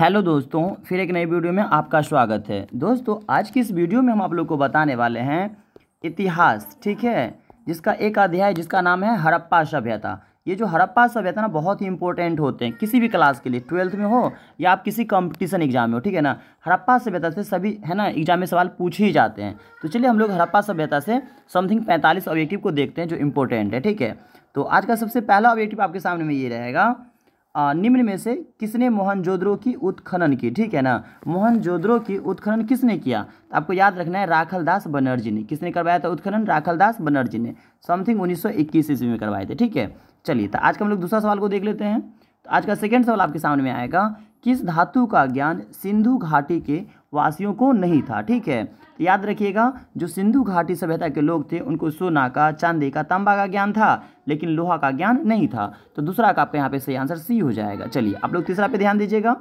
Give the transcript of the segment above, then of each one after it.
hello दोस्तों फिर एक नई वीडियो में आपका स्वागत है दोस्तों आज की इस वीडियो में हम आप लोग को बताने वाले हैं इतिहास ठीक है जिसका एक अध्याय जिसका नाम है हड़प्पा सभ्यता ये जो हड़प्पा सभ्यता ना बहुत ही इंपॉर्टेंट होते हैं किसी भी क्लास के लिए ट्वेल्थ में हो या आप किसी कंपटीशन एग्जाम में हो ठीक है ना हड़प्पा सभ्यता से सभी है ना एग्जाम में सवाल पूछ ही जाते हैं तो चलिए हम लोग हड़प्पा सभ्यता से समथिंग पैंतालीस ऑब्जेक्टिव को देखते हैं जो इंपॉर्टेंट है ठीक है तो आज का सबसे पहला ऑब्जेक्टिव आपके सामने में ये रहेगा निम्न में से किसने मोहनजोद्रो की उत्खनन की ठीक है ना मोहनजोद्रो की उत्खनन किसने किया तो आपको याद रखना है राखल दास बनर्जी ने किसने करवाया था उत्खनन राखल दास बनर्जी ने समथिंग 1921 ईस्वी में करवाए थे ठीक है चलिए तो आज का हम लोग दूसरा सवाल को देख लेते हैं तो आज का सेकेंड सवाल आपके सामने में आएगा किस धातु का ज्ञान सिंधु घाटी के वासियों को नहीं था ठीक है तो याद रखिएगा जो सिंधु घाटी सभ्यता के लोग थे उनको सोना का चांदी का तांबा का ज्ञान था लेकिन लोहा का ज्ञान नहीं था तो दूसरा का आपका यहाँ पे सही आंसर सी हो जाएगा चलिए आप लोग तीसरा पे ध्यान दीजिएगा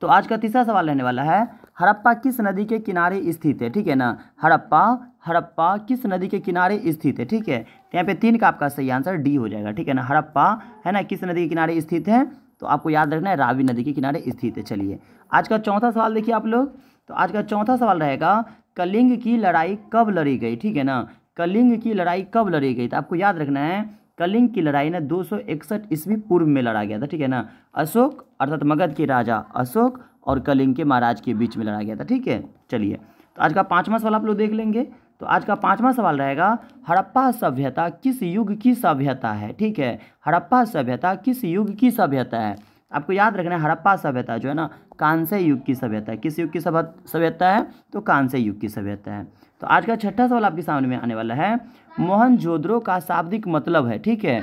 तो आज का तीसरा सवाल रहने वाला है हड़प्पा किस नदी के किनारे स्थित है ठीक है ना हड़प्पा हड़प्पा किस नदी के किनारे स्थित है ठीक है तो यहाँ पे तीन का आपका सही आंसर डी हो जाएगा ठीक है ना हड़प्पा है ना किस नदी के किनारे स्थित है तो आपको याद रखना है रावी नदी के किनारे स्थित है चलिए आज का चौथा सवाल देखिए आप लोग तो आज का चौथा सवाल रहेगा कलिंग की लड़ाई कब लड़ी गई ठीक है ना कलिंग की लड़ाई कब लड़ी गई तो आपको याद रखना है कलिंग की लड़ाई ना दो सौ इकसठ ईस्वी पूर्व में लड़ा गया था ठीक है ना अशोक अर्थात मगध के राजा अशोक और कलिंग के महाराज के बीच में लड़ा गया था ठीक है चलिए तो आज का पाँचवा सवाल आप लोग देख लेंगे तो आज का पांचवा सवाल रहेगा हड़प्पा सभ्यता किस युग की सभ्यता है ठीक है हड़प्पा सभ्यता किस युग की सभ्यता है आपको याद रखना है हड़प्पा सभ्यता जो है ना कांस्य युग की सभ्यता है किस युग की सभ्यता है तो कांस्य युग की सभ्यता है तो आज का छठा सवाल आपके सामने में आने वाला है मोहन का शाब्दिक मतलब है ठीक है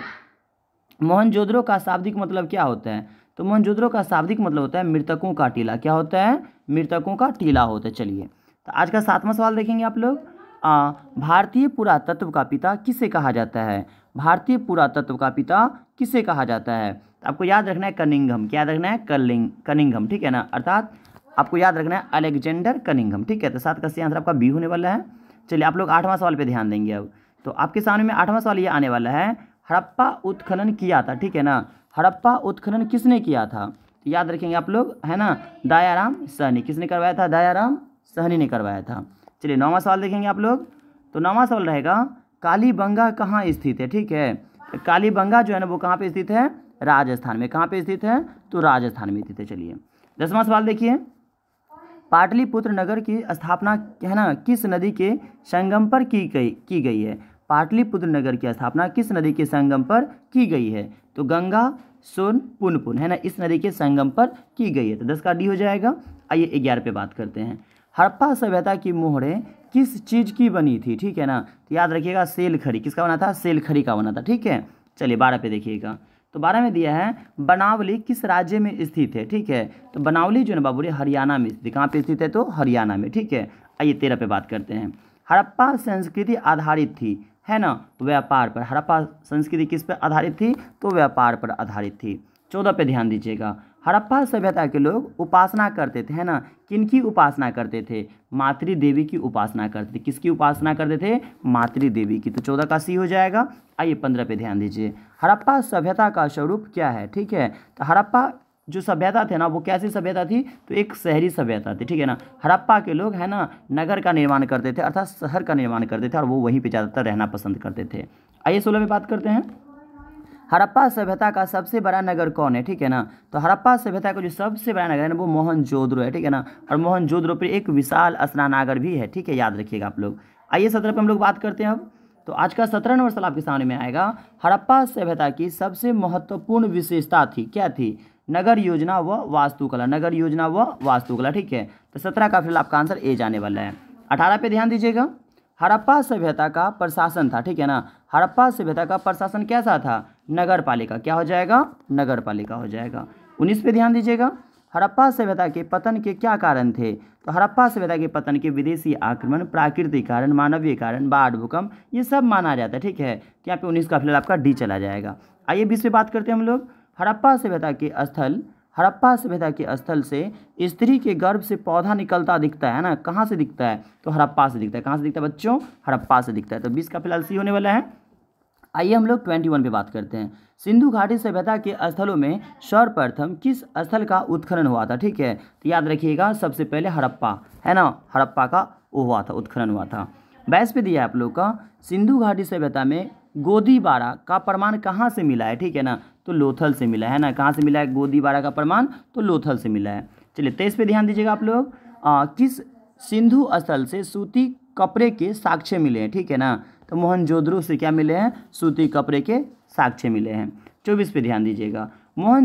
मोहन का शाब्दिक मतलब क्या होता है तो मोहनजोदड़ो का शाब्दिक मतलब होता है मृतकों का टीला क्या होता है मृतकों का टीला होता है चलिए तो आज का सातवां सवाल देखेंगे आप लोग भारतीय पुरातत्व का पिता किसे कहा जाता है भारतीय पुरातत्व का पिता किसे कहा जाता है आपको याद रखना है कनिंगम क्या रखना है कलिंग कनिंगम ठीक है ना अर्थात आपको याद रखना है अलेक्जेंडर कनिंगम ठीक है तो सात का सी आंसर आपका बी होने वाला है चलिए आप लोग आठवां सवाल पे ध्यान देंगे अब तो आपके सामने में आठवां सवाल ये आने वाला है हड़प्पा उत्खनन किया था ठीक है ना हड़प्पा उत्खनन किसने किया था तो याद रखेंगे आप लोग है ना दयाराम सहनी किसने करवाया था दयाराम सहनी ने करवाया था चलिए नौवा सवाल देखेंगे आप लोग तो नौवा सवाल रहेगा कालीबंगा कहाँ स्थित है ठीक है कालीबंगा जो है ना वो कहाँ पे स्थित है राजस्थान में कहाँ पे स्थित है तो राजस्थान में स्थित है चलिए दसवां सवाल देखिए पाटलिपुत्र नगर की स्थापना है ना किस नदी के संगम पर की गई की गई है पाटलिपुत्र नगर की स्थापना किस नदी के संगम पर की गई है तो गंगा सोन पुनपुन है ना इस नदी के संगम पर की गई है तो दस का डी हो जाएगा आइए ग्यारह पे बात करते हैं हड़प्पा सभ्यता की मोहरें किस चीज़ की बनी थी ठीक है ना तो याद रखिएगा सेल किसका बना था सेल का बना था ठीक है चलिए बारह पे देखिएगा तो बारह में दिया है बनावली किस राज्य में स्थित है ठीक है तो बनावली जो है बाबूरी हरियाणा में स्थित कहाँ पर स्थित है तो हरियाणा में ठीक है आइए तेरह पे बात करते हैं हड़प्पा संस्कृति आधारित थी है ना तो व्यापार पर हड़प्पा संस्कृति किस पर आधारित थी तो व्यापार पर आधारित थी चौदह पे ध्यान दीजिएगा हड़प्पा सभ्यता के लोग उपासना करते थे है ना किन की उपासना करते थे मातृ देवी की उपासना करते थे किसकी उपासना करते थे मातृ देवी की तो चौदह का सी हो जाएगा आइए पंद्रह पे ध्यान दीजिए हड़प्पा सभ्यता का स्वरूप क्या है ठीक है तो हड़प्पा जो सभ्यता थे ना वो कैसी सभ्यता थी तो एक शहरी सभ्यता थी ठीक है ना हड़प्पा के लोग है ना नगर का निर्माण करते थे अर्थात शहर का निर्माण करते थे और वो वहीं पर ज़्यादातर रहना पसंद करते थे आइए सोलह में बात करते हैं हरप्पा सभ्यता का सबसे बड़ा नगर कौन है ठीक है ना तो हरप्पा सभ्यता का जो सबसे बड़ा नगर है ना वो मोहन है ठीक है ना और मोहन पर एक विशाल स्नानागर भी है ठीक है याद रखिएगा आप लोग आइए सत्रह पर हम लोग बात करते हैं अब तो आज का सत्रह नंबर सवाल आपके सामने में आएगा हड़प्पा सभ्यता की सबसे महत्वपूर्ण विशेषता थी क्या थी नगर योजना व वास्तुकला नगर योजना व वास्तुकला ठीक है तो सत्रह का फिलहाल आपका आंसर ए जाने वाला है अठारह पे ध्यान दीजिएगा हड़प्पा सभ्यता का प्रशासन था ठीक है ना हड़प्पा सभ्यता का प्रशासन कैसा था नगर पालिका क्या हो जाएगा नगर पालिका हो जाएगा उन्नीस पे ध्यान दीजिएगा हड़प्पा सभ्यता के पतन के क्या कारण थे तो हड़प्पा सभ्यता के पतन के विदेशी आक्रमण प्राकृतिक कारण मानवीय कारण बाढ़ भूकंप ये सब माना जाता है ठीक है तो यहाँ पे उन्नीस का फिलहाल आपका डी चला जाएगा आइए बीस पे बात करते हैं हम लोग हड़प्पा सभ्यता के स्थल हड़प्पा सभ्यता के स्थल से स्त्री के गर्भ से पौधा निकलता दिखता है ना कहाँ से दिखता है तो हड़प्पा से दिखता है कहाँ से दिखता है बच्चों हड़प्पा से दिखता है तो बीस का फिलहाल सी होने वाला है आइए हम लोग ट्वेंटी वन पर बात करते हैं सिंधु घाटी सभ्यता के स्थलों में सर्वप्रथम किस स्थल का उत्खनन हुआ था ठीक है तो याद रखिएगा सबसे पहले हड़प्पा है ना हड़प्पा का वो हुआ था उत्खनन हुआ था बैस पे दिया आप लोग का सिंधु घाटी सभ्यता में गोदीबाड़ा का प्रमाण कहाँ से मिला है ठीक है ना तो लोथल से मिला है ना कहाँ से मिला है गोदीबाड़ा का प्रमाण तो लोथल से मिला है चलिए तेईस पे ध्यान दीजिएगा आप लोग किस सिंधु स्थल से सूती कपड़े के साक्ष्य मिले हैं ठीक है ना तो जोधरू से क्या मिले हैं सूती कपड़े के साक्ष्य मिले हैं चौबीस पे ध्यान दीजिएगा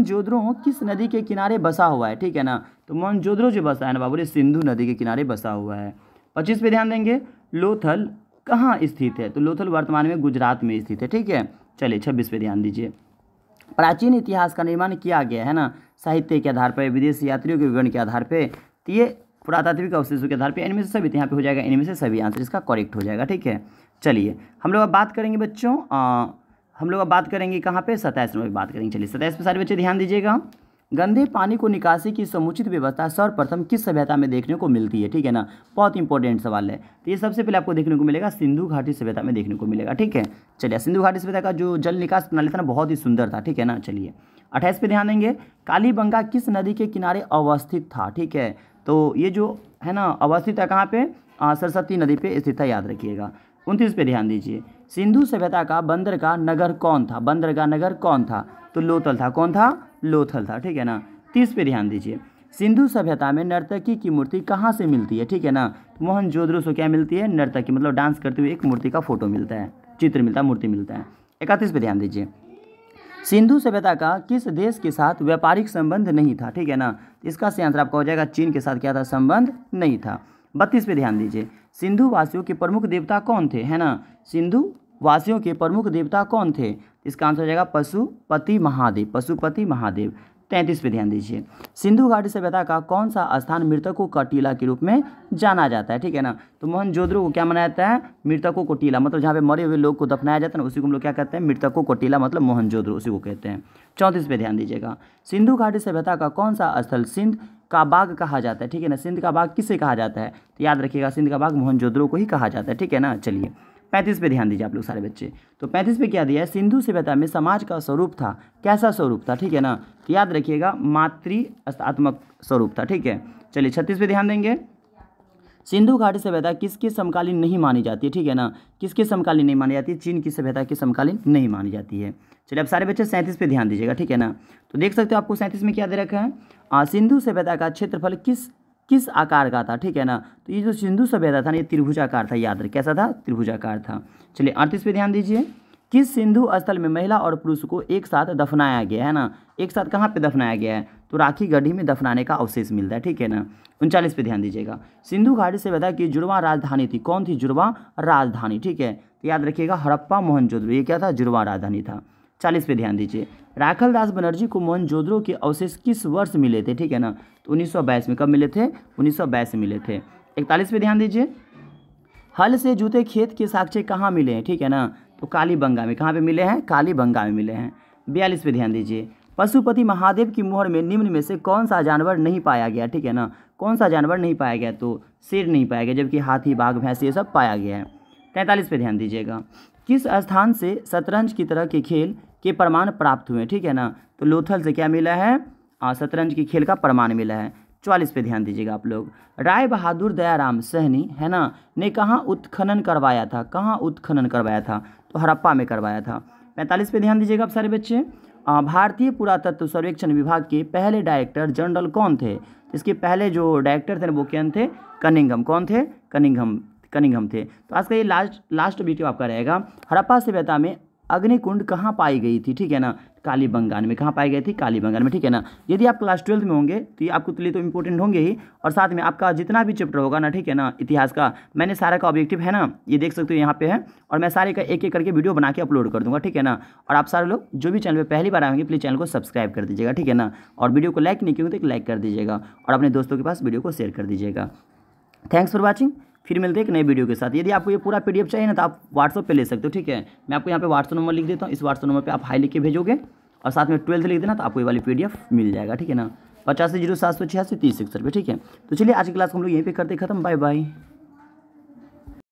जोधरो किस नदी के किनारे बसा हुआ है ठीक है ना तो जोधरो जो बसा है ना बाबू सिंधु नदी के किनारे बसा हुआ है पच्चीस पे ध्यान देंगे लोथल कहाँ स्थित है तो लोथल वर्तमान में गुजरात में स्थित है ठीक है चलिए छब्बीस पे ध्यान दीजिए प्राचीन इतिहास का निर्माण किया गया है ना साहित्य के आधार पर विदेशी यात्रियों के विवरण के आधार पर तो ये पुरातात्विक अवशेषों के आधार पर इनमें से सभी यहाँ पे हो जाएगा इनमें से सभी आंसर इसका करेक्ट हो जाएगा ठीक है चलिए हम लोग अब बात करेंगे बच्चों आ, हम लोग अब बात करेंगे कहाँ पे सताइस नंबर बात करेंगे चलिए सताइस पे सारे बच्चे ध्यान दीजिएगा गंदे पानी को निकासी की समुचित व्यवस्था सर्वप्रथम किस सभ्यता में देखने को मिलती है ठीक है ना बहुत इंपॉर्टेंट सवाल है तो ये सबसे पहले आपको देखने को मिलेगा सिंधु घाटी सभ्यता में देखने को मिलेगा ठीक है चलिए सिंधु घाटी सभ्यता का जो जल निकास प्रणाली था ना बहुत ही सुंदर था ठीक है ना चलिए अट्ठाईस पे ध्यान देंगे कालीबंगा किस नदी के किनारे अवस्थित था ठीक है तो ये जो है ना अवस्थित है कहाँ पर सरस्वती नदी पर स्थित है याद रखिएगा उनतीस पे ध्यान दीजिए सिंधु सभ्यता का बंदर का नगर कौन था बंदर का नगर कौन था तो लोथल था कौन था लोथल था ठीक है ना तीस पे ध्यान दीजिए सिंधु सभ्यता में नर्तकी की मूर्ति कहाँ से मिलती है ठीक है ना तो मोहन जोधरू से क्या मिलती है नर्तकी मतलब डांस करते हुए एक मूर्ति का फोटो मिलता है चित्र मिलता है मूर्ति मिलता है इकतीस पे ध्यान दीजिए सिंधु सभ्यता का किस देश के साथ व्यापारिक संबंध नहीं था ठीक है ना इसका सही आंसर आपका हो जाएगा चीन के साथ क्या था संबंध नहीं था बत्तीस पे ध्यान दीजिए सिंधु वासियों के प्रमुख देवता कौन थे है ना सिंधु वासियों के प्रमुख देवता कौन थे इसका आंसर हो जाएगा पशुपति महादेव पशुपति महादेव तैंतीस पे ध्यान दीजिए सिंधु घाटी सभ्यता का कौन सा स्थान मृतकों का टीला के रूप में जाना जाता है ठीक है ना तो जोधरू को क्या मनाया जाता है मृतकों को टीला मतलब जहाँ पे मरे हुए लोग को दफनाया जाता है ना उसी को हम लोग क्या कहते हैं मृतकों को टीला मतलब जोधरू उसी को कहते हैं चौंतीस पे ध्यान दीजिएगा सिंधु घाटी सभ्यता का कौन सा स्थल सिंध का बाग कहा जाता है ठीक है ना सिंध का बाग किसे कहा जाता है तो याद रखिएगा सिंध का बाग मोहनजोदड़ो को ही कहा जाता है ठीक है ना चलिए पैंतीस पे ध्यान दीजिए आप लोग सारे बच्चे तो पैंतीस पे क्या दिया है सिंधु सभ्यता में समाज का स्वरूप था कैसा स्वरूप था ठीक है ना तो याद रखिएगा मातृ आत्मक स्वरूप था ठीक है चलिए छत्तीस पे ध्यान देंगे सिंधु घाटी सभ्यता किसके समकालीन नहीं मानी जाती है ठीक है ना किसके समकालीन नहीं मानी जाती है चीन की सभ्यता की समकालीन नहीं मानी जाती है चलिए अब सारे बच्चे सैंतीस पे ध्यान दीजिएगा ठीक है ना तो देख सकते हो आपको सैंतीस में क्या दे रखा है सिंधु सभ्यता का क्षेत्रफल किस किस आकार का था ठीक है ना तो ये जो सिंधु सभ्यता था ना ये त्रिभुजाकार था याद रहे कैसा था त्रिभुजाकार था चलिए अड़तीस पे ध्यान दीजिए किस सिंधु स्थल में महिला और पुरुष को एक साथ दफनाया गया है ना एक साथ कहाँ पे दफनाया गया है तो राखी गढ़ी में दफनाने का अवशेष मिलता है ठीक है ना उनचालीस पे ध्यान दीजिएगा सिंधु घाटी से बताया कि जुड़वा राजधानी थी कौन थी जुड़वा राजधानी ठीक है तो याद रखिएगा हड़प्पा मोहनजोदड़ो ये क्या था जुड़वा राजधानी था चालीस पे ध्यान दीजिए राखल दास बनर्जी को मोहन जोदड़ो के अवशेष किस वर्ष मिले थे ठीक है ना तो उन्नीस में कब मिले थे उन्नीस में मिले थे इकतालीस पे ध्यान दीजिए हल से जूते खेत के साक्ष्य कहाँ मिले हैं ठीक है ना तो काली बंगा में कहाँ पे मिले हैं काली बंगा में मिले हैं बयालीस पे ध्यान दीजिए पशुपति महादेव की मुहर में निम्न में से कौन सा जानवर नहीं पाया गया ठीक है ना कौन सा जानवर नहीं पाया गया तो शेर नहीं पाया गया जबकि हाथी बाघ भैंस ये सब पाया गया है तैंतालीस पे ध्यान दीजिएगा किस स्थान से शतरंज की तरह के खेल के प्रमाण प्राप्त हुए ठीक है ना तो लोथल से क्या मिला है शतरंज के खेल का प्रमाण मिला है चौवालीस पे ध्यान दीजिएगा आप लोग राय बहादुर दयाराम सहनी है ना ने कहाँ उत्खनन करवाया था कहाँ उत्खनन करवाया था तो हड़प्पा में करवाया था पैंतालीस पे ध्यान दीजिएगा आप सारे बच्चे भारतीय पुरातत्व सर्वेक्षण विभाग के पहले डायरेक्टर जनरल कौन थे इसके पहले जो डायरेक्टर थे वो कौन थे कनिंगम कौन थे कनिंगम कनिंगम थे तो आज का ये लास्ट लास्ट वीडियो आपका रहेगा हड़प्पा सभ्यता में अग्निकुंड कहाँ पाई गई थी ठीक है ना काली बंगाल में कहाँ पाई गई थी काली बंगाल में ठीक है ना यदि आप क्लास ट्वेल्थ में होंगे तो ये आपको लिए तो इम्पोर्टेंट होंगे ही और साथ में आपका जितना भी चैप्टर होगा ना ठीक है ना इतिहास का मैंने सारा का ऑब्जेक्टिव है ना ये देख सकते हो यहाँ पे है और मैं सारे का एक एक करके वीडियो बना के अपलोड कर दूँगा ठीक है ना और आप सारे लोग जो भी चैनल पर पहली बार आएंगे प्लीज़ चैनल को सब्सक्राइब कर दीजिएगा ठीक है ना और वीडियो को लाइक नहीं किए तो लाइक कर दीजिएगा और अपने दोस्तों के पास वीडियो को शेयर कर दीजिएगा थैंक्स फॉर वॉचिंग फिर मिलते हैं एक नए वीडियो के साथ यदि आपको ये पूरा पीडीएफ चाहिए ना तो आप व्हाट्सअप पे ले सकते हो ठीक है मैं आपको यहाँ पे व्हाट्सअप नंबर लिख देता हूँ इस व्हाट्सअप नंबर पे आप हाई लिख के भेजोगे और साथ में ट्वेल्थ लिख देना तो आपको ये वाली पी मिल जाएगा ठीक है ना पचास जीरो सात सौ छियासी तीस एक सौ ठीक है तो चलिए आज की क्लास को हम लोग यहीं पर करते खत्म बाय बाय